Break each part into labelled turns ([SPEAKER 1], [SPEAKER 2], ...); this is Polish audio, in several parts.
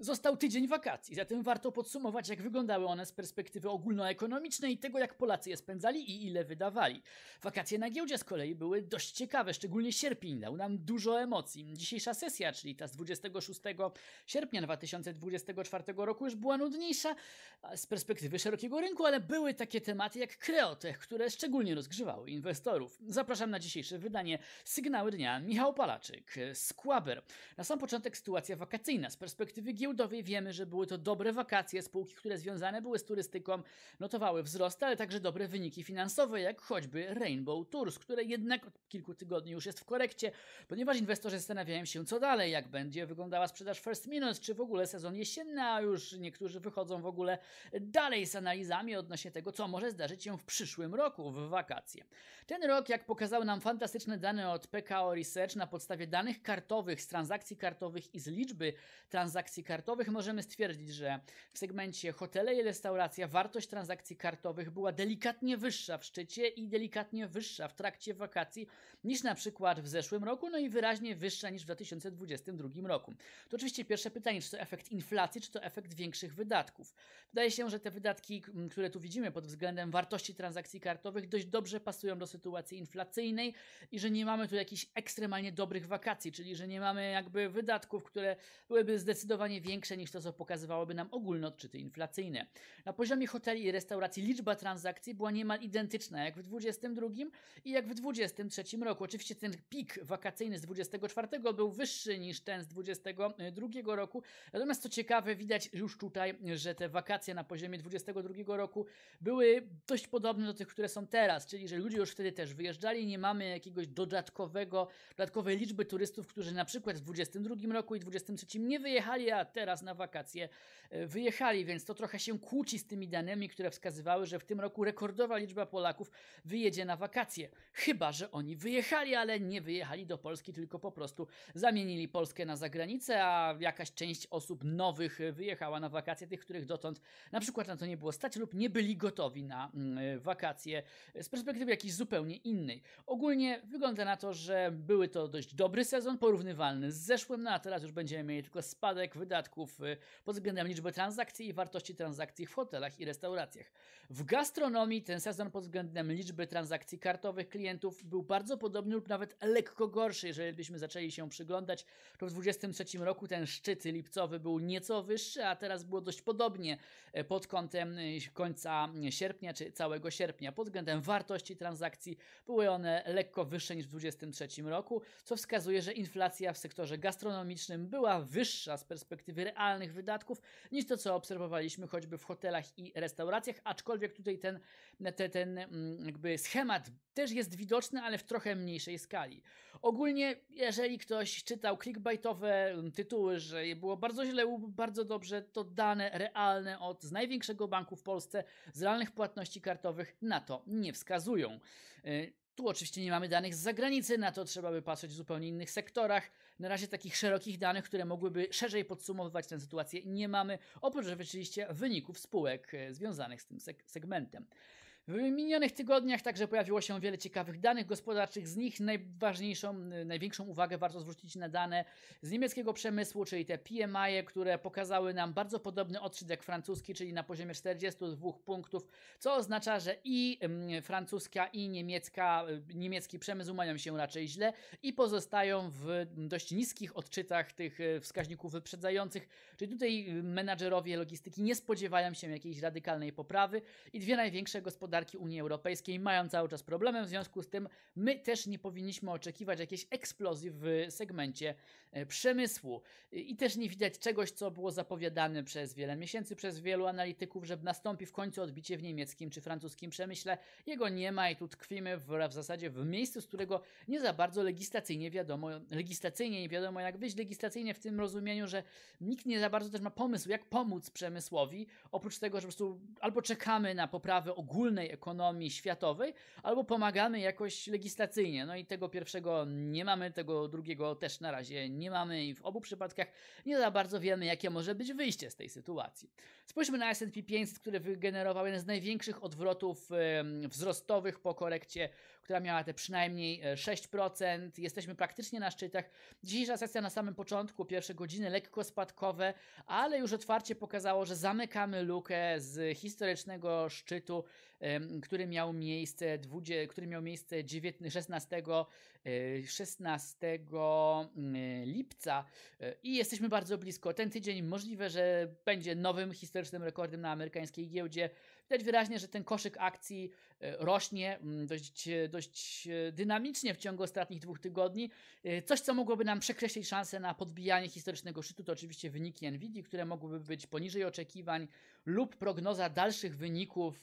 [SPEAKER 1] Został tydzień wakacji, zatem warto podsumować, jak wyglądały one z perspektywy ogólnoekonomicznej i tego, jak Polacy je spędzali i ile wydawali. Wakacje na giełdzie z kolei były dość ciekawe, szczególnie sierpień dał nam dużo emocji. Dzisiejsza sesja, czyli ta z 26 sierpnia 2024 roku, już była nudniejsza z perspektywy szerokiego rynku, ale były takie tematy jak Kreotech, które szczególnie rozgrzewały inwestorów. Zapraszam na dzisiejsze wydanie Sygnały Dnia. Michał Palaczyk, Skłaber. Na sam początek sytuacja wakacyjna z perspektywy giełdy giełdowej wiemy, że były to dobre wakacje, spółki, które związane były z turystyką, notowały wzrost, ale także dobre wyniki finansowe, jak choćby Rainbow Tours, które jednak od kilku tygodni już jest w korekcie, ponieważ inwestorzy zastanawiają się, co dalej, jak będzie wyglądała sprzedaż First Minutes, czy w ogóle sezon jesienny, a już niektórzy wychodzą w ogóle dalej z analizami odnośnie tego, co może zdarzyć się w przyszłym roku, w wakacje. Ten rok, jak pokazały nam fantastyczne dane od PKO Research na podstawie danych kartowych z transakcji kartowych i z liczby transakcji kartowych, kartowych możemy stwierdzić, że w segmencie hotele i restauracja wartość transakcji kartowych była delikatnie wyższa w szczycie i delikatnie wyższa w trakcie wakacji niż na przykład w zeszłym roku, no i wyraźnie wyższa niż w 2022 roku. To oczywiście pierwsze pytanie, czy to efekt inflacji, czy to efekt większych wydatków. Wydaje się, że te wydatki, mm, które tu widzimy pod względem wartości transakcji kartowych, dość dobrze pasują do sytuacji inflacyjnej i że nie mamy tu jakichś ekstremalnie dobrych wakacji, czyli że nie mamy jakby wydatków, które byłyby zdecydowanie większe niż to, co pokazywałoby nam ogólne odczyty inflacyjne. Na poziomie hoteli i restauracji liczba transakcji była niemal identyczna jak w 2022 i jak w 2023 roku. Oczywiście ten pik wakacyjny z 24 był wyższy niż ten z 2022 roku. Natomiast co ciekawe, widać już tutaj, że te wakacje na poziomie 22 roku były dość podobne do tych, które są teraz, czyli że ludzie już wtedy też wyjeżdżali, nie mamy jakiegoś dodatkowego, dodatkowej liczby turystów, którzy na przykład w 22 roku i 23 nie wyjechali, a teraz na wakacje e, wyjechali, więc to trochę się kłóci z tymi danymi, które wskazywały, że w tym roku rekordowa liczba Polaków wyjedzie na wakacje. Chyba, że oni wyjechali, ale nie wyjechali do Polski, tylko po prostu zamienili Polskę na zagranicę, a jakaś część osób nowych wyjechała na wakacje, tych, których dotąd na przykład na to nie było stać lub nie byli gotowi na mm, wakacje z perspektywy jakiejś zupełnie innej. Ogólnie wygląda na to, że były to dość dobry sezon, porównywalny z zeszłym, no a teraz już będziemy mieli tylko spadek wydatków podatków y, pod względem liczby transakcji i wartości transakcji w hotelach i restauracjach. W gastronomii ten sezon pod względem liczby transakcji kartowych klientów był bardzo podobny lub nawet lekko gorszy. Jeżeli byśmy zaczęli się przyglądać, to w 2023 roku ten szczyt lipcowy był nieco wyższy, a teraz było dość podobnie e, pod kątem y, końca sierpnia czy całego sierpnia. Pod względem wartości transakcji były one lekko wyższe niż w 2023 roku, co wskazuje, że inflacja w sektorze gastronomicznym była wyższa z perspektywy perspektywy realnych wydatków niż to, co obserwowaliśmy choćby w hotelach i restauracjach, aczkolwiek tutaj ten, te, ten mm, jakby schemat też jest widoczny, ale w trochę mniejszej skali. Ogólnie, jeżeli ktoś czytał clickbaitowe mm, tytuły, że było bardzo źle lub bardzo dobrze, to dane realne od z największego banku w Polsce z realnych płatności kartowych na to nie wskazują. Y, tu oczywiście nie mamy danych z zagranicy, na to trzeba by patrzeć w zupełnie innych sektorach. Na razie takich szerokich danych, które mogłyby szerzej podsumowywać tę sytuację, nie mamy, oprócz oczywiście wyników spółek e, związanych z tym seg segmentem. W minionych tygodniach także pojawiło się wiele ciekawych danych gospodarczych. Z nich najważniejszą, największą uwagę warto zwrócić na dane z niemieckiego przemysłu, czyli te PMI, które pokazały nam bardzo podobny odczytek francuski, czyli na poziomie 42 punktów, co oznacza, że i mm, francuska, i niemiecka, y, niemiecki przemysł mają się raczej źle i pozostają w dość niskich odczytach tych y, wskaźników wyprzedzających, czyli tutaj y, menadżerowie logistyki nie spodziewają się jakiejś radykalnej poprawy i dwie największe gospodarki gospodarki Unii Europejskiej mają cały czas problemy, w związku z tym my też nie powinniśmy oczekiwać jakiejś eksplozji w segmencie e, przemysłu. I też nie widać czegoś, co było zapowiadane przez wiele miesięcy, przez wielu analityków, że nastąpi w końcu odbicie w niemieckim czy francuskim przemyśle. Jego nie ma i tu tkwimy w, w zasadzie w miejscu, z którego nie za bardzo legislacyjnie wiadomo, legislacyjnie nie wiadomo jak wyjść, legislacyjnie w tym rozumieniu, że nikt nie za bardzo też ma pomysł, jak pomóc przemysłowi, oprócz tego, że po prostu albo czekamy na poprawę ogólnej ekonomii światowej, albo pomagamy jakoś legislacyjnie. No i tego pierwszego nie mamy, tego drugiego też na razie nie mamy i w obu przypadkach nie za bardzo wiemy, jakie może być wyjście z tej sytuacji. Spójrzmy na S&P 500, który wygenerował jeden z największych odwrotów wzrostowych po korekcie, która miała te przynajmniej 6%. E, Jesteśmy praktycznie na szczytach. Dzisiejsza sesja na samym początku, pierwsze godziny lekko spadkowe, ale już otwarcie pokazało, że zamykamy lukę z historycznego szczytu który miał miejsce, 20, który miał miejsce 19, 16, 16 lipca e, i jesteśmy bardzo blisko. Ten tydzień możliwe, że będzie nowym historycznym rekordem na amerykańskiej giełdzie. Widać wyraźnie, że ten koszyk akcji e, rośnie mm, dość, e, dość e, dynamicznie w ciągu ostatnich dwóch tygodni. Coś, co mogłoby nam przekreślić szansę na podbijanie historycznego szczytu, to oczywiście wyniki Nvidia, które mogłyby być poniżej oczekiwań lub prognoza dalszych wyników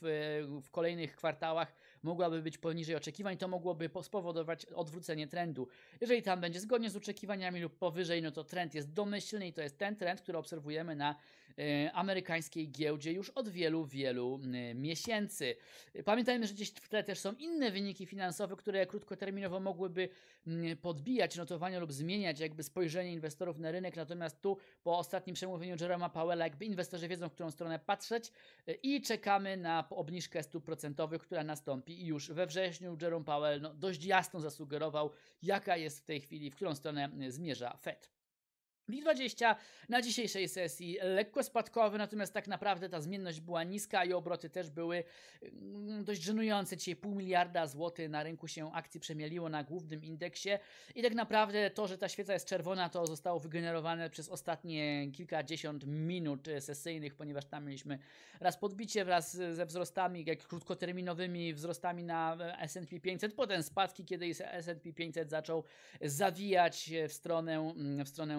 [SPEAKER 1] w kolejnych kwartałach mogłaby być poniżej oczekiwań. To mogłoby spowodować odwrócenie trendu. Jeżeli tam będzie zgodnie z oczekiwaniami lub powyżej, no to trend jest domyślny i to jest ten trend, który obserwujemy na Y, amerykańskiej giełdzie już od wielu, wielu y, miesięcy. Pamiętajmy, że gdzieś w tle też są inne wyniki finansowe, które krótkoterminowo mogłyby mm, podbijać notowania lub zmieniać jakby spojrzenie inwestorów na rynek, natomiast tu po ostatnim przemówieniu Jerema Powella jakby inwestorzy wiedzą, w którą stronę patrzeć y, i czekamy na obniżkę stóp procentowych, która nastąpi już we wrześniu. Jerome Powell no, dość jasno zasugerował, jaka jest w tej chwili, w którą stronę zmierza Fed. WIG20 na dzisiejszej sesji lekko spadkowy, natomiast tak naprawdę ta zmienność była niska i obroty też były mm, dość żenujące. Dzisiaj pół miliarda złotych na rynku się akcji przemieliło na głównym indeksie i tak naprawdę to, że ta świeca jest czerwona, to zostało wygenerowane przez ostatnie kilkadziesiąt minut e, sesyjnych, ponieważ tam mieliśmy raz podbicie wraz ze wzrostami, jak krótkoterminowymi wzrostami na e, S&P 500, potem spadki, kiedy S&P 500 zaczął zawijać e, w stronę, mm, w stronę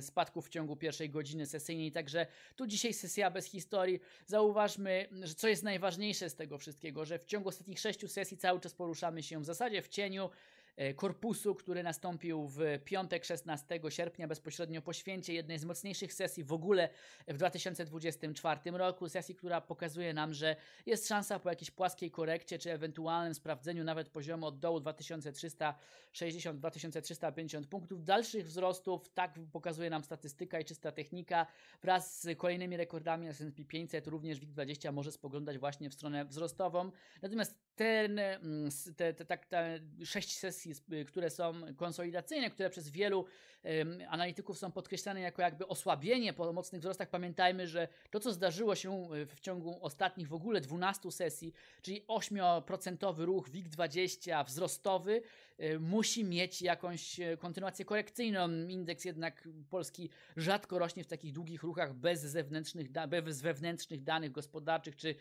[SPEAKER 1] spadków w ciągu pierwszej godziny sesyjnej. Także tu dzisiaj sesja bez historii. Zauważmy, że co jest najważniejsze z tego wszystkiego, że w ciągu ostatnich sześciu sesji cały czas poruszamy się w zasadzie w cieniu E, korpusu, który nastąpił w piątek 16 sierpnia, bezpośrednio po święcie, jednej z mocniejszych sesji w ogóle w 2024 roku. Sesji, która pokazuje nam, że jest szansa po jakiejś płaskiej korekcie, czy ewentualnym sprawdzeniu nawet poziomu od dołu 2360-2350 punktów. Dalszych wzrostów, tak pokazuje nam statystyka i czysta technika, wraz z kolejnymi rekordami S&P 500, również WIG20 może spoglądać właśnie w stronę wzrostową. Natomiast ten, mm, te, te, tak, te sześć sesji, y, które są konsolidacyjne, które przez wielu um, analityków są podkreślane jako jakby osłabienie po mocnych wzrostach, pamiętajmy, że to, co zdarzyło się y, w ciągu ostatnich w ogóle 12 sesji, czyli 8% ruch WIG20 wzrostowy, um, musi mieć jakąś kontynuację korekcyjną. Indeks jednak polski rzadko rośnie w takich długich ruchach bez zewnętrznych, bez wewnętrznych danych gospodarczych czy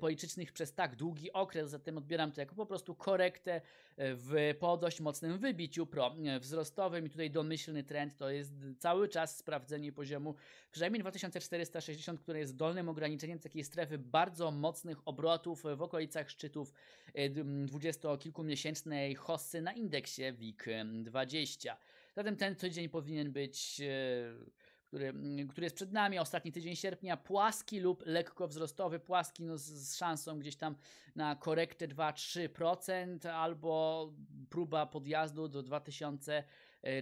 [SPEAKER 1] politycznych przez tak długi okres, zatem odbieram to jako po prostu korektę e, w, po dość mocnym wybiciu pro wzrostowym i tutaj domyślny trend to jest cały czas sprawdzenie poziomu przynajmniej 2460, które jest dolnym ograniczeniem takiej strefy bardzo mocnych obrotów w okolicach szczytów e, dwudziestokilkumiesięcznej hossy na indeksie WIG20. Zatem ten tydzień powinien być e, który, który jest przed nami, ostatni tydzień sierpnia, płaski lub lekko wzrostowy, płaski no, z, z szansą gdzieś tam na korektę 2-3% albo próba podjazdu do 2000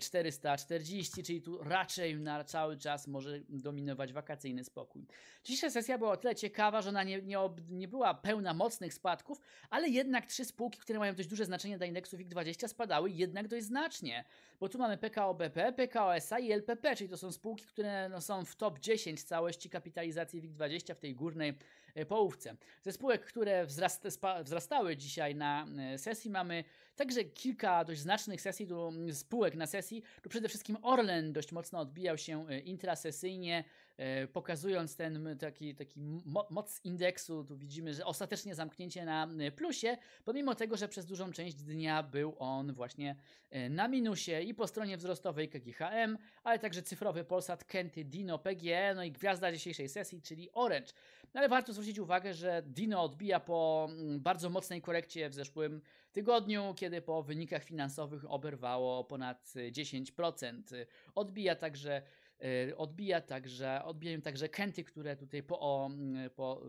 [SPEAKER 1] 440, e, czyli tu raczej na cały czas może dominować wakacyjny spokój. Dzisiejsza sesja była o tyle ciekawa, że ona nie, nie, nie była pełna mocnych spadków, ale jednak trzy spółki, które mają dość duże znaczenie dla indeksu WIG20 spadały jednak dość znacznie, bo tu mamy PKO BP, PKO SA i LPP, czyli to są spółki, które no, są w top 10 całości kapitalizacji WIG20 w tej górnej E, połówce. Ze spółek, które wzrastały dzisiaj na e, sesji, mamy także kilka dość znacznych sesji, tu spółek na sesji. Tu przede wszystkim Orlen dość mocno odbijał się e, intrasesyjnie E, pokazując ten taki, taki moc indeksu, tu widzimy, że ostatecznie zamknięcie na plusie, pomimo tego, że przez dużą część dnia był on właśnie e, na minusie i po stronie wzrostowej KGHM, ale także cyfrowy Polsat, Kenty, Dino, PGE, no i gwiazda dzisiejszej sesji, czyli Orange. No ale warto zwrócić uwagę, że Dino odbija po bardzo mocnej korekcie w zeszłym tygodniu, kiedy po wynikach finansowych oberwało ponad 10%. E, odbija także Y, odbija także, odbijają także kęty, które tutaj po, o, po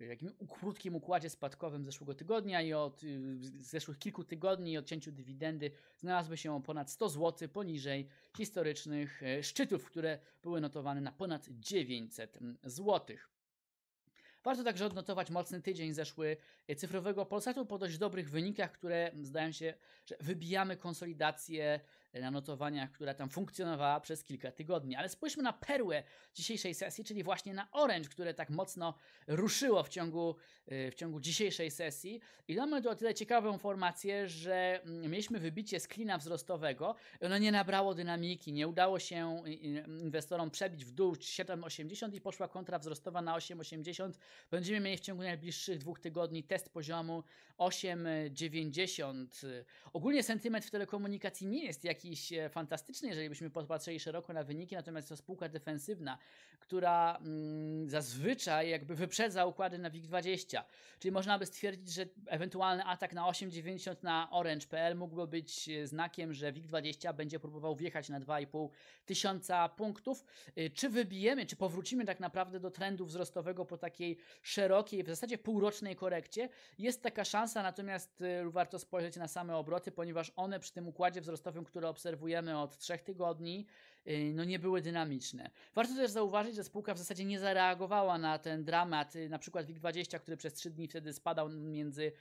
[SPEAKER 1] y, krótkim układzie spadkowym zeszłego tygodnia i od y, zeszłych kilku tygodni i odcięciu dywidendy znalazły się o ponad 100 zł poniżej historycznych szczytów, które były notowane na ponad 900 zł. Warto także odnotować mocny tydzień zeszły cyfrowego Polsatu po dość dobrych wynikach, które zdają się, że wybijamy konsolidację na notowaniach, która tam funkcjonowała przez kilka tygodni. Ale spójrzmy na perłę dzisiejszej sesji, czyli właśnie na Orange, które tak mocno ruszyło w ciągu, y, w ciągu dzisiejszej sesji. I mamy tu o tyle ciekawą formację, że mm, mieliśmy wybicie z klina wzrostowego. Ono nie nabrało dynamiki, nie udało się y, y, inwestorom przebić w dół 7,80 i poszła kontra wzrostowa na 8,80. Będziemy mieli w ciągu najbliższych dwóch tygodni test poziomu 8,90. Ogólnie sentyment w telekomunikacji nie jest jak jakiś e, fantastyczny, jeżeli byśmy popatrzyli szeroko na wyniki, natomiast to spółka defensywna, która mm, zazwyczaj jakby wyprzedza układy na WIG20, czyli można by stwierdzić, że ewentualny atak na 8,90 na Orange.pl mógłby być e, znakiem, że WIG20 będzie próbował wjechać na 2,5 tysiąca punktów. E, czy wybijemy, czy powrócimy tak naprawdę do trendu wzrostowego po takiej szerokiej, w zasadzie półrocznej korekcie? Jest taka szansa, natomiast warto spojrzeć na same obroty, ponieważ one przy tym układzie wzrostowym, który obserwujemy od trzech tygodni, y, no nie były dynamiczne. Warto też zauważyć, że spółka w zasadzie nie zareagowała na ten dramat, y, na przykład WIG20, który przez trzy dni wtedy spadał między,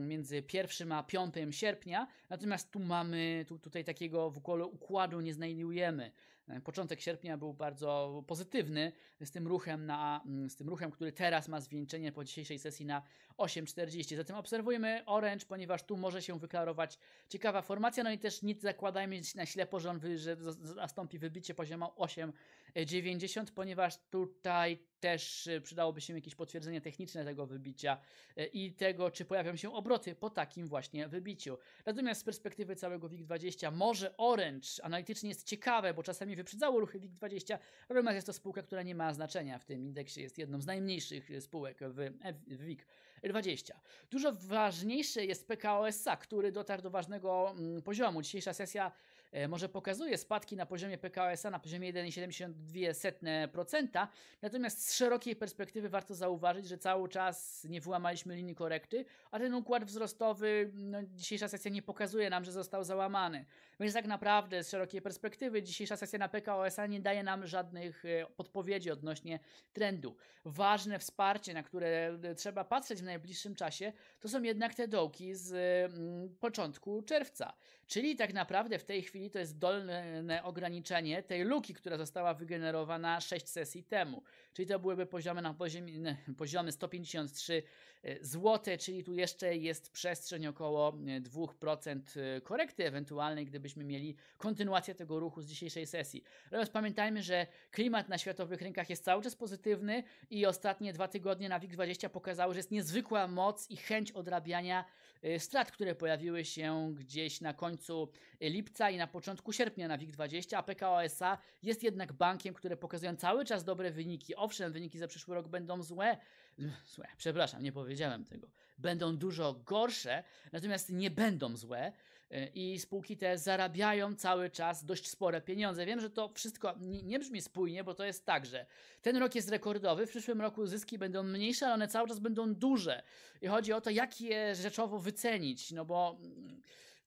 [SPEAKER 1] między 1 a 5 sierpnia, natomiast tu mamy, tu, tutaj takiego w ogóle układu nie znajdujemy. E, początek sierpnia był bardzo pozytywny z tym ruchem, na, mm, z tym ruchem który teraz ma zwieńczenie po dzisiejszej sesji na 8.40. Zatem obserwujemy Orange, ponieważ tu może się wyklarować ciekawa formacja, no i też nic zakładajmy na ślepo, że on wy, że zastąpi wybicie poziomu 8.90, ponieważ tutaj też e, przydałoby się jakieś potwierdzenie techniczne tego wybicia e, i tego, czy pojawią się obroty po takim właśnie wybiciu. Natomiast z perspektywy całego WIG20, może Orange analitycznie jest ciekawe, bo czasami wyprzedzało ruchy WIG20, natomiast jest to spółka, która nie ma znaczenia w tym indeksie, jest jedną z najmniejszych e, spółek w WIG20. Dużo ważniejsze jest PKO SA, który dotarł do ważnego mm, poziomu. Dzisiejsza sesja E, może pokazuje spadki na poziomie PKSA na poziomie 1,72%, natomiast z szerokiej perspektywy warto zauważyć, że cały czas nie wyłamaliśmy linii korekty, a ten układ wzrostowy, no, dzisiejsza sesja nie pokazuje nam, że został załamany. Więc tak naprawdę z szerokiej perspektywy dzisiejsza sesja na PKOSA nie daje nam żadnych e, podpowiedzi odnośnie trendu. Ważne wsparcie, na które e, trzeba patrzeć w najbliższym czasie, to są jednak te dołki z e, początku czerwca. Czyli tak naprawdę w tej chwili to jest dolne ograniczenie tej luki, która została wygenerowana 6 sesji temu. Czyli to byłyby poziomy na poziomie, poziomy 153 zł, czyli tu jeszcze jest przestrzeń około 2% korekty ewentualnej, gdyby żebyśmy mieli kontynuację tego ruchu z dzisiejszej sesji. Natomiast pamiętajmy, że klimat na światowych rynkach jest cały czas pozytywny i ostatnie dwa tygodnie na WIG20 pokazały, że jest niezwykła moc i chęć odrabiania y, strat, które pojawiły się gdzieś na końcu lipca i na początku sierpnia na WIG20, a PKO SA jest jednak bankiem, które pokazują cały czas dobre wyniki. Owszem, wyniki za przyszły rok będą złe, mm, złe, przepraszam, nie powiedziałem tego, będą dużo gorsze, natomiast nie będą złe i spółki te zarabiają cały czas dość spore pieniądze. Wiem, że to wszystko nie brzmi spójnie, bo to jest tak, że ten rok jest rekordowy, w przyszłym roku zyski będą mniejsze, ale one cały czas będą duże. I chodzi o to, jak je rzeczowo wycenić, no bo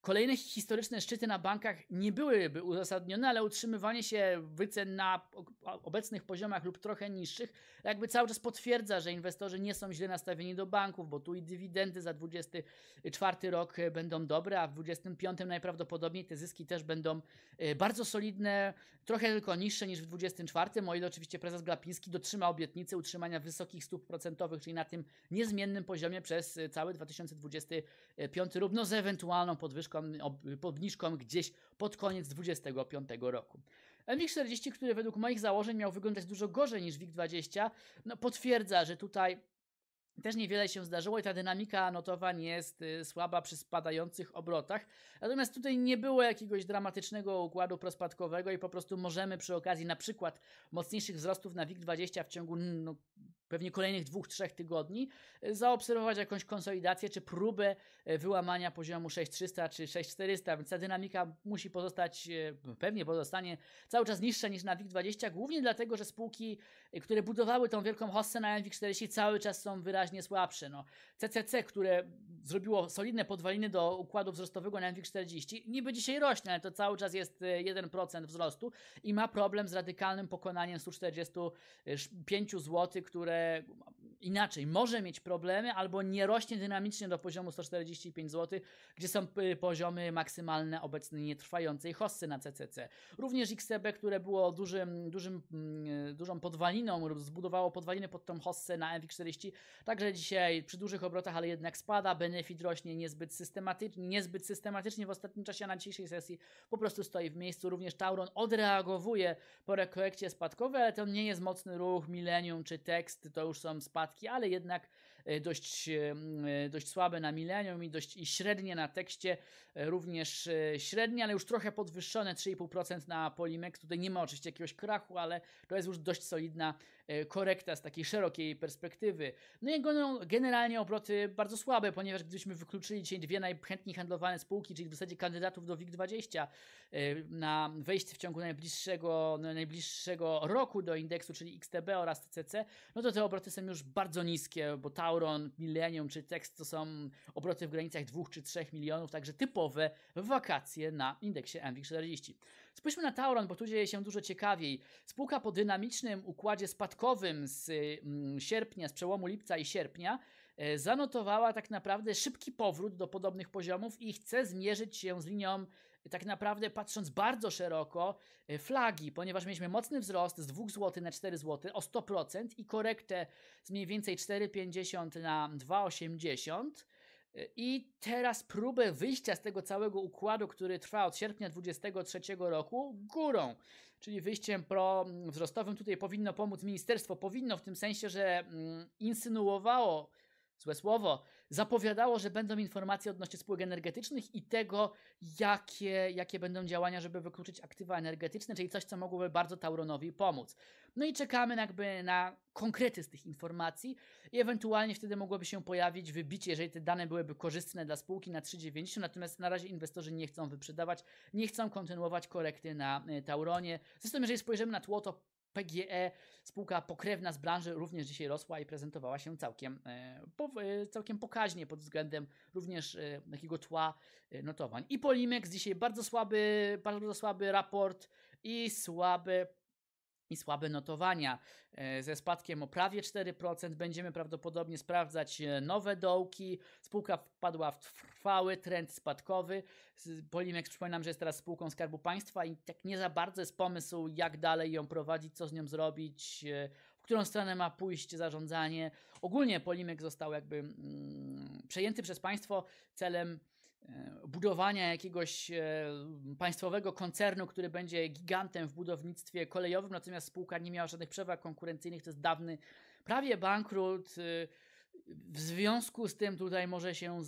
[SPEAKER 1] Kolejne historyczne szczyty na bankach nie byłyby uzasadnione, ale utrzymywanie się wycen na obecnych poziomach lub trochę niższych jakby cały czas potwierdza, że inwestorzy nie są źle nastawieni do banków, bo tu i dywidendy za 24 rok e, będą dobre, a w 25 najprawdopodobniej te zyski też będą e, bardzo solidne, trochę tylko niższe niż w 24, o ile oczywiście prezes Glapiński dotrzyma obietnicy utrzymania wysokich stóp procentowych, czyli na tym niezmiennym poziomie przez e, cały 2025 równo z ewentualną podwyżką obniżką, ob, obniżką gdzieś pod koniec 25 roku. MIG-40, który według moich założeń miał wyglądać dużo gorzej niż WIG-20, no potwierdza, że tutaj też niewiele się zdarzyło i ta dynamika notowań jest y, słaba przy spadających obrotach. Natomiast tutaj nie było jakiegoś dramatycznego układu prospadkowego i po prostu możemy przy okazji na przykład mocniejszych wzrostów na WIG20 w ciągu no, pewnie kolejnych dwóch, trzech tygodni, e, zaobserwować jakąś konsolidację czy próbę e, wyłamania poziomu 6300 czy 6400, więc ta dynamika musi pozostać, e, pewnie pozostanie cały czas niższa niż na WIG20, głównie dlatego, że spółki, które budowały tą wielką hossę na MWIG40 cały czas są wyraźnie słabsze. No, CCC, które zrobiło solidne podwaliny do układu wzrostowego na MWIG40, niby dzisiaj rośnie, ale to cały czas jest 1% wzrostu i ma problem z radykalnym pokonaniem 145 zł, które é, inaczej, może mieć problemy albo nie rośnie dynamicznie do poziomu 145 zł, gdzie są y, poziomy maksymalne obecnej nietrwającej hossy na CCC. Również XTB, które było dużym, dużym, mm, dużą podwaliną, zbudowało podwaliny pod tą hossę na MW40, także dzisiaj przy dużych obrotach, ale jednak spada, benefit rośnie niezbyt systematycznie, niezbyt systematycznie w ostatnim czasie, a na dzisiejszej sesji po prostu stoi w miejscu. Również Tauron odreagowuje po rekolekcie spadkowej, ale to nie jest mocny ruch, Millennium czy tekst, to już są spadki spadki, ale jednak e, dość, e, e, dość słabe na milenium i dość i średnie na tekście, również średnie, ale już trochę podwyższone 3,5% na Polimex. Tutaj nie ma oczywiście jakiegoś krachu, ale to jest już dość solidna E, korekta z takiej szerokiej perspektywy. No i generalnie obroty bardzo słabe, ponieważ gdybyśmy wykluczyli dzisiaj dwie najchętniej handlowane spółki, czyli w zasadzie kandydatów do WIG20 e, na wejście w ciągu najbliższego, no, najbliższego roku do indeksu, czyli XTB oraz TCC, no to te obroty są już bardzo niskie, bo Tauron, Millennium czy Text to są obroty w granicach 2 czy 3 milionów, także typowe wakacje na indeksie MWIG40. Spójrzmy na Tauron, bo tu dzieje się dużo ciekawiej. Spółka po dynamicznym układzie spadkowym z mm, sierpnia, z przełomu lipca i sierpnia e, zanotowała tak naprawdę szybki powrót do podobnych poziomów i chce zmierzyć się z linią, tak naprawdę patrząc bardzo szeroko, e, flagi, ponieważ mieliśmy mocny wzrost z 2 zł na 4 zł o 100% i korektę z mniej więcej 4,50 na 2,80 i teraz próbę wyjścia z tego całego układu, który trwa od sierpnia 2023 roku, górą, czyli wyjściem prowzrostowym. Mm, Tutaj powinno pomóc ministerstwo. Powinno w tym sensie, że mm, insynuowało złe słowo, zapowiadało, że będą informacje odnośnie spółek energetycznych i tego, jakie, jakie będą działania, żeby wykluczyć aktywa energetyczne, czyli coś, co mogłoby bardzo Tauronowi pomóc. No i czekamy jakby na konkrety z tych informacji i ewentualnie wtedy mogłoby się pojawić wybicie, jeżeli te dane byłyby korzystne dla spółki na 3,90, natomiast na razie inwestorzy nie chcą wyprzedawać, nie chcą kontynuować korekty na e, Tauronie. Zresztą jeżeli spojrzymy na tło, to PGE, spółka pokrewna z branży, również dzisiaj rosła i prezentowała się całkiem, e, e, całkiem pokaźnie pod względem również e, takiego tła notowań. I Polimex dzisiaj bardzo słaby, bardzo słaby raport i słabe i słabe notowania. E, ze spadkiem o prawie 4% będziemy prawdopodobnie sprawdzać e, nowe dołki. Spółka wpadła w trwały trend spadkowy. Polimex przypominam, że jest teraz spółką Skarbu Państwa i tak nie za bardzo jest pomysł, jak dalej ją prowadzić, co z nią zrobić, e, w którą stronę ma pójść zarządzanie. Ogólnie Polimex został jakby mm, przejęty przez państwo celem E, budowania jakiegoś e, państwowego koncernu, który będzie gigantem w budownictwie kolejowym, natomiast spółka nie miała żadnych przewag konkurencyjnych, to jest dawny prawie bankrut. E, w związku z tym tutaj może się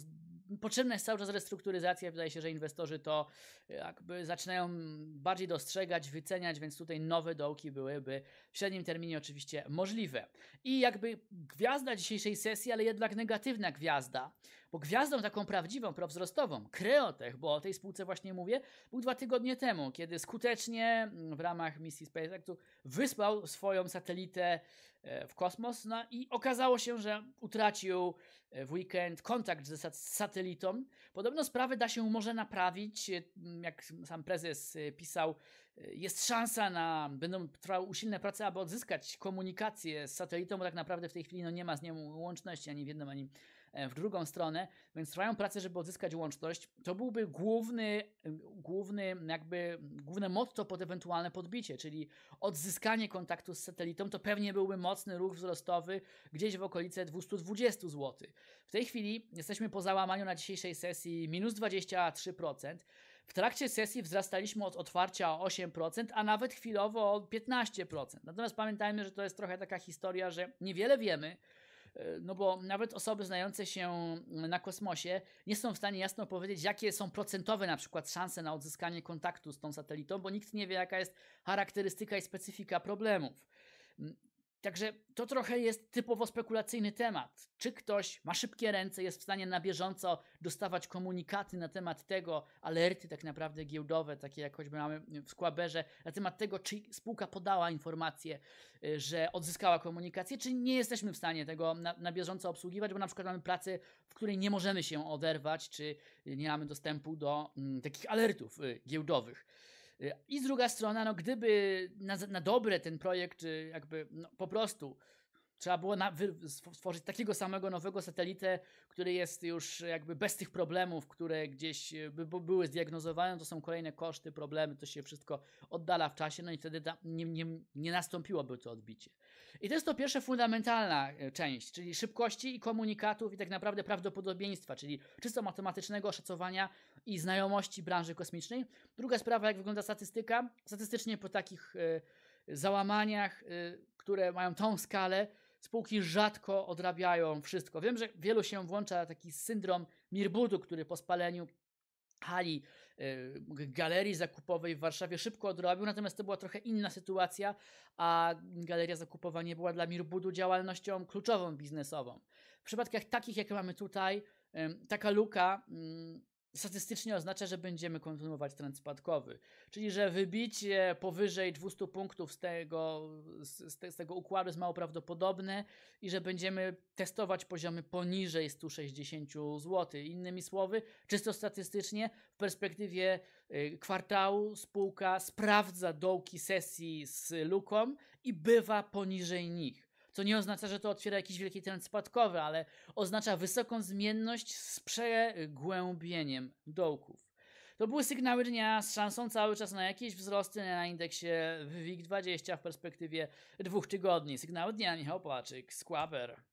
[SPEAKER 1] potrzebna jest cały czas restrukturyzacja. Wydaje się, że inwestorzy to jakby zaczynają bardziej dostrzegać, wyceniać, więc tutaj nowe dołki byłyby w średnim terminie oczywiście możliwe. I jakby gwiazda dzisiejszej sesji, ale jednak negatywna gwiazda, bo gwiazdą taką prawdziwą, prowzrostową, Kreotech, bo o tej spółce właśnie mówię, był dwa tygodnie temu, kiedy skutecznie mm, w ramach misji SpaceX wysłał swoją satelitę e, w kosmos no, i okazało się, że utracił e, w weekend kontakt ze satelitą. Podobno sprawę da się może naprawić. E, jak sam prezes pisał, jest szansa na, będą trwały usilne prace, aby odzyskać komunikację z satelitą, bo tak naprawdę w tej chwili no, nie ma z nią łączności ani w jednym, ani E, w drugą stronę, więc trwają prace, żeby odzyskać łączność. To byłby główny, główny jakby, główne motto pod ewentualne podbicie, czyli odzyskanie kontaktu z satelitą, to pewnie byłby mocny ruch wzrostowy gdzieś w okolice 220 zł. W tej chwili jesteśmy po załamaniu na dzisiejszej sesji minus 23%. W trakcie sesji wzrastaliśmy od otwarcia o 8%, a nawet chwilowo o 15%. Natomiast pamiętajmy, że to jest trochę taka historia, że niewiele wiemy, no bo nawet osoby znające się na kosmosie nie są w stanie jasno powiedzieć, jakie są procentowe na przykład szanse na odzyskanie kontaktu z tą satelitą, bo nikt nie wie, jaka jest charakterystyka i specyfika problemów. Także to trochę jest typowo spekulacyjny temat. Czy ktoś ma szybkie ręce, jest w stanie na bieżąco dostawać komunikaty na temat tego, alerty tak naprawdę giełdowe, takie jak choćby mamy w Skłaberze, na temat tego, czy spółka podała informację, y, że odzyskała komunikację, czy nie jesteśmy w stanie tego na, na bieżąco obsługiwać, bo na przykład mamy pracę, w której nie możemy się oderwać, czy nie mamy dostępu do mm, takich alertów y, giełdowych. Y, I z druga strona, no gdyby na, na dobre ten projekt y, jakby no, po prostu Trzeba było stworzyć takiego samego nowego satelitę, który jest już jakby bez tych problemów, które gdzieś e, by, były zdiagnozowane. To są kolejne koszty, problemy, to się wszystko oddala w czasie, no i wtedy nie, nie, nie nastąpiłoby to odbicie. I to jest to pierwsza fundamentalna e, część, czyli szybkości i komunikatów i tak naprawdę prawdopodobieństwa, czyli czysto matematycznego oszacowania i znajomości branży kosmicznej. Druga sprawa, jak wygląda statystyka. Statystycznie po takich e, załamaniach, które mają tą skalę, Spółki rzadko odrabiają wszystko. Wiem, że wielu się włącza taki syndrom Mirbudu, który po spaleniu hali y, galerii zakupowej w Warszawie szybko odrobił, natomiast to była trochę inna sytuacja, a galeria zakupowa nie była dla Mirbudu działalnością kluczową biznesową. W przypadkach takich, jakie mamy tutaj, y, taka luka mm, statystycznie oznacza, że będziemy kontynuować trend spadkowy. Czyli, że wybicie powyżej 200 punktów z tego, z, te, z, tego układu jest mało prawdopodobne i że będziemy testować poziomy poniżej 160 zł. Innymi słowy, czysto statystycznie w perspektywie y, kwartału spółka sprawdza dołki sesji z luką i bywa poniżej nich. Co nie oznacza, że to otwiera jakiś wielki trend spadkowy, ale oznacza wysoką zmienność z przegłębieniem dołków. To były sygnały dnia z szansą cały czas na jakieś wzrosty na indeksie WIG20 w perspektywie dwóch tygodni. Sygnały dnia Michał Polaczyk, Squaber.